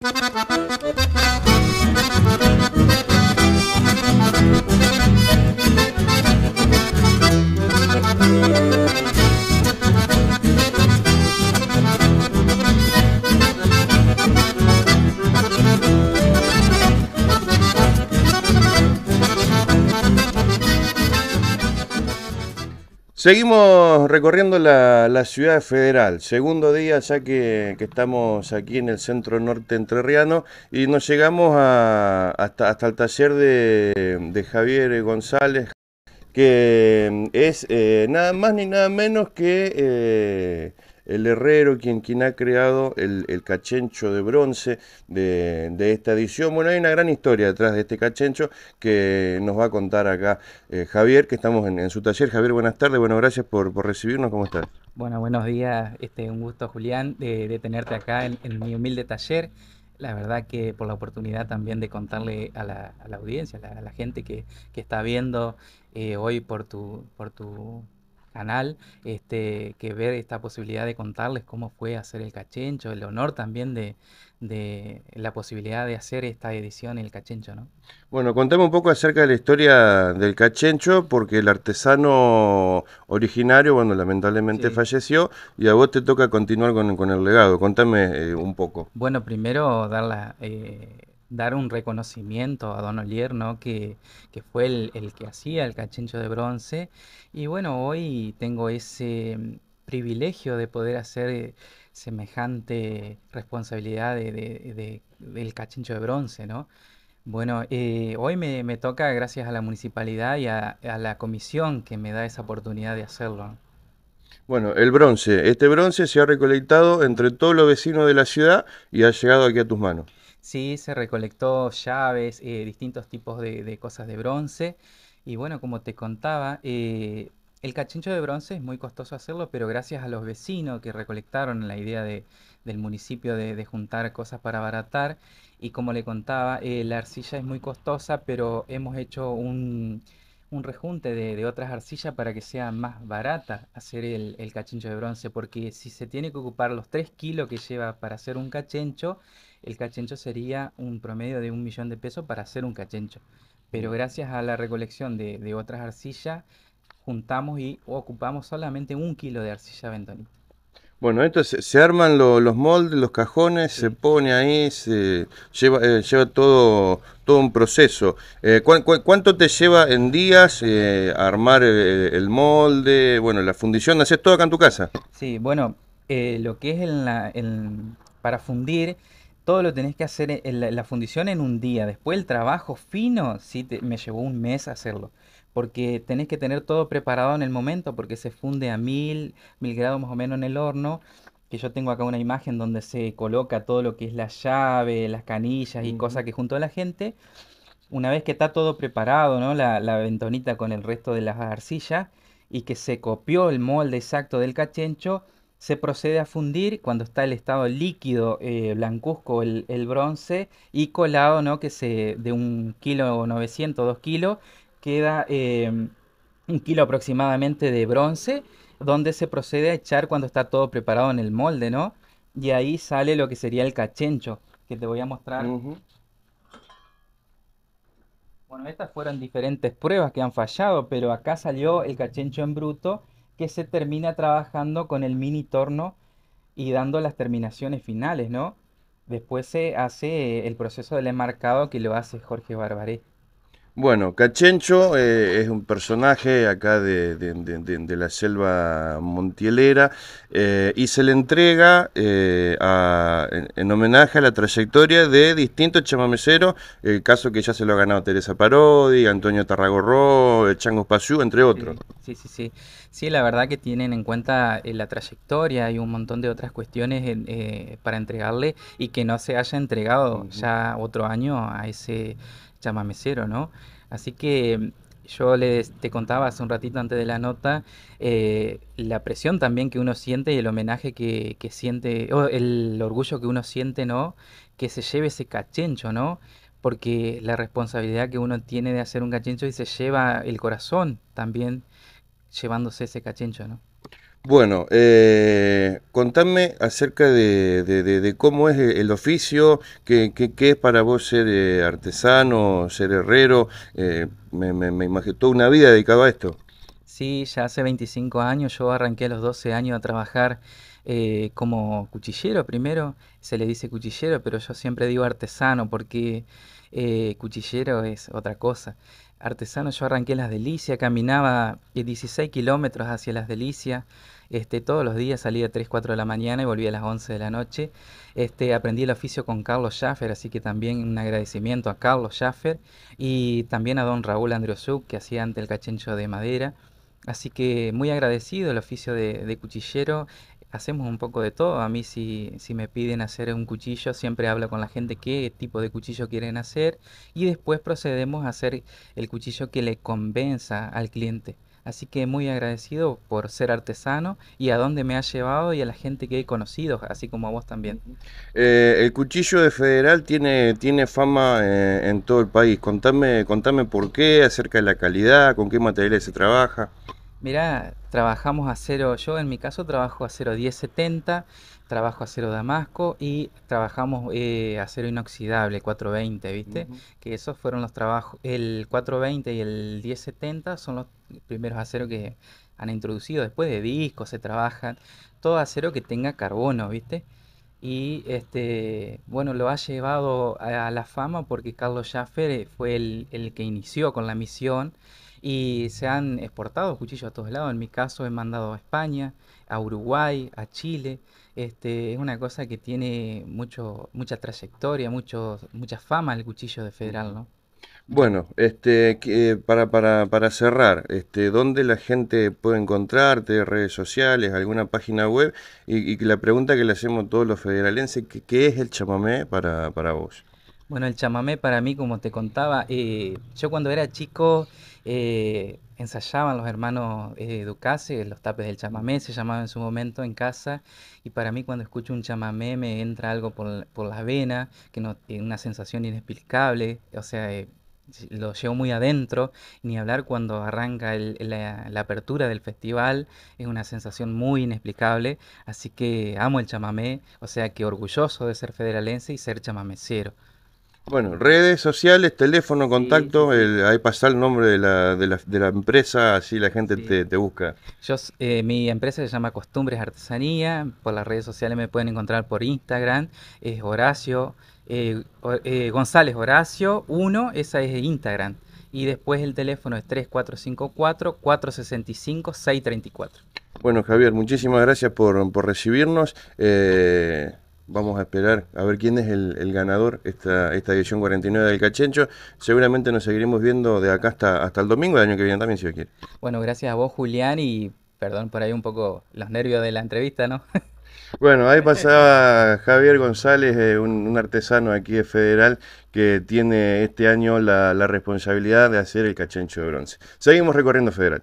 ハハハハ! Seguimos recorriendo la, ciudad federal, segundo día ya que, estamos aquí en el centro norte entrerriano y nos llegamos hasta, el taller de, Javier González, que eh, es eh, nada más ni nada menos que eh, el herrero, quien, quien ha creado el, cachencho de bronce de, esta edición. Bueno, hay una gran historia detrás de este cachencho que nos va a contar acá eh, Javier, que estamos en, su taller. Javier, buenas tardes, bueno, gracias por, recibirnos, ¿cómo estás? Bueno, buenos días, este, un gusto Julián de, tenerte acá en, mi humilde taller la verdad que por la oportunidad también de contarle a la, audiencia, a la, gente que, está viendo eh, hoy por tu, por tu canal, este, que ver esta posibilidad de contarles cómo fue hacer el cachencho, el honor también de, la posibilidad de hacer esta edición el cachencho, ¿no? Bueno, contame un poco acerca de la historia del cachencho, porque el artesano originario, bueno, lamentablemente falleció, y a vos te toca continuar con, el legado. Contame eh, un poco. Bueno, primero dar la, eh, dar un reconocimiento a Don Olier, que, fue el, que hacía el cachincho de bronce. Y bueno, hoy tengo ese mm, privilegio de poder hacer eh, semejante responsabilidad de, del cachincho de bronce, ¿no? Bueno, eh, hoy me, toca gracias a la municipalidad y a la comisión que me da esa oportunidad de hacerlo. Bueno, el bronce. Este bronce se ha recolectado entre todos los vecinos de la ciudad y ha llegado aquí a tus manos. Sí, se recolectó llaves, eh, distintos tipos de, cosas de bronce. Y bueno, como te contaba, eh, el cachincho de bronce es muy costoso hacerlo, pero gracias a los vecinos que recolectaron la idea del municipio de, juntar cosas para abaratar. Y como le contaba, eh, la arcilla es muy costosa, pero hemos hecho un, rejunte de, otras arcillas para que sea más barata hacer el, cachincho de bronce, porque si se tiene que ocupar los 3 kilos que lleva para hacer un cachencho, el cachencho sería un promedio de un millón de pesos para hacer un cachencho. Pero gracias a la recolección de, otras arcillas, juntamos y ocupamos solamente un kilo de arcilla bentonita. Bueno, entonces se arman los moldes, los cajones, se pone ahí, se lleva, eh, lleva todo, todo un proceso. Eh, cuánto te lleva en días eh, armar el, molde, bueno, la fundición? ¿Haces todo acá en tu casa? Sí, bueno, lo que es para fundir todo lo tenés que hacer en la, fundición en un día. Después el trabajo fino, sí, me llevó un mes hacerlo. Porque tenés que tener todo preparado en el momento, porque se funde a mil, mil grados más o menos en el horno. Que yo tengo acá una imagen donde se coloca todo lo que es la llave, las canillas y cosas que junto a la gente. Una vez que está todo preparado, ¿no? La, la ventonita con el resto de las arcillas y que se copió el molde exacto del cachencho, se procede a fundir cuando está el estado líquido eh, blancuzco el, bronce y colado no que se de un kilo 900 2 kilos queda em, un kilo aproximadamente de bronce donde se procede a echar cuando está todo preparado en el molde no y ahí sale lo que sería el cachencho que te voy a mostrar bueno estas fueron diferentes pruebas que han fallado pero acá salió el cachencho en bruto que se termina trabajando con el mini torno y dando las terminaciones finales, ¿no? Después se hace el proceso del enmarcado que lo hace Jorge Barbaré. Bueno, Cachencho eh, es un personaje acá de, la selva montielera eh, y se le entrega eh, en, homenaje a la trayectoria de distintos chamameceros, el caso que ya se lo ha ganado Teresa Parodi, Antonio Tarragorro, Chango Pasiú, entre otros. Sí, sí, sí. Sí, la verdad que tienen en cuenta la trayectoria y un montón de otras cuestiones para entregarle y que no se haya entregado ya otro año a ese chamamecero, ¿no? Así que mm, yo te contaba hace un ratito antes de la nota eh, la presión también que uno siente y el homenaje que, siente, o el orgullo que uno siente, ¿no? Que se lleve ese cachencho, ¿no? Porque la responsabilidad que uno tiene de hacer un cachencho y se lleva el corazón también llevándose ese cachencho, ¿no? Bueno, eh, contame acerca de, cómo es el oficio, qué, es para vos ser eh, artesano, ser herrero. Eh, me, me, imagino toda una vida dedicada a esto. Sí, ya hace 25 años, yo arranqué a los 12 años a trabajar eh, como cuchillero primero, se le dice cuchillero, pero yo siempre digo artesano porque cuchillero es otra cosa artesano, yo arranqué Las Delicias, caminaba 16 eh, kilómetros hacia Las Delicias, este, todos los días salía a 3, 4 de la mañana y volvía a las 11 de la noche. Este, aprendí el oficio con Carlos Schaffer, así que también un agradecimiento a Carlos Schaffer y también a don Raúl Andriosuk, que hacía ante el cachencho de madera. Así que muy agradecido el oficio de cuchillero, hacemos un poco de todo. A mí si, me piden hacer un cuchillo, siempre hablo con la gente qué tipo de cuchillo quieren hacer y después procedemos a hacer el cuchillo que le convenza al cliente. Así que muy agradecido por ser artesano y a dónde me ha llevado y a la gente que he conocido, así como a vos también. Eh, el cuchillo de Federal tiene, tiene fama eh, en todo el país. Contame, contame por qué, acerca de la calidad, con qué materiales se trabaja. Mira, trabajamos acero yo en mi caso trabajo acero 1070 trabajo acero damasco y trabajamos eh, acero inoxidable, 420, ¿viste? Que esos fueron los trabajos, el 420 y el 1070 son los primeros aceros que han introducido, después de discos se trabajan, todo acero que tenga carbono, ¿viste? Y este, bueno, lo ha llevado a, la fama porque Carlos Schaffer eh, fue el que inició con la misión y se han exportado cuchillos a todos lados. En mi caso he mandado a España, a Uruguay, a Chile. Este, es una cosa que tiene mucho, mucha trayectoria, mucha fama el cuchillo de Federal, ¿no? Bueno, este, eh, para, para, para, cerrar, este, ¿dónde la gente puede encontrarte? ¿Redes sociales? ¿Alguna página web? Y, la pregunta que le hacemos todos los federalenses, ¿qué, es el chamamé para, para vos? Bueno, el chamamé para mí, como te contaba, eh, yo cuando era chico eh, ensayaban los hermanos eh, Ducasse, los tapes del chamamé se llamaban en su momento en casa, y para mí cuando escucho un chamamé me entra algo por, por las venas, que no, una sensación inexplicable, o sea, lo llevo muy adentro, ni hablar cuando arranca la, la, apertura del festival, es una sensación muy inexplicable, así que amo el chamamé, o sea que orgulloso de ser federalense y ser chamamecero. Bueno, redes sociales, teléfono, contacto, hay El, ahí pasa el nombre de la, de la, empresa, así la gente te, busca. Yo, eh, mi empresa se llama Costumbres Artesanía, por las redes sociales me pueden encontrar por Instagram, es Horacio, eh, eh, González Horacio 1, esa es Instagram. Y después el teléfono es 3454-465-634. Bueno, Javier, muchísimas gracias por, por recibirnos. Vamos a esperar a ver quién es el, ganador esta, esta edición 49 del Cachencho. Seguramente nos seguiremos viendo de acá hasta, hasta el domingo del año que viene también, si lo quiere. Bueno, gracias a vos, Julián, y perdón por ahí un poco los nervios de la entrevista, ¿no? Bueno, ahí pasaba Javier González, eh, un, artesano aquí de Federal que tiene este año la responsabilidad de hacer el cachencho de bronce. Seguimos recorriendo Federal.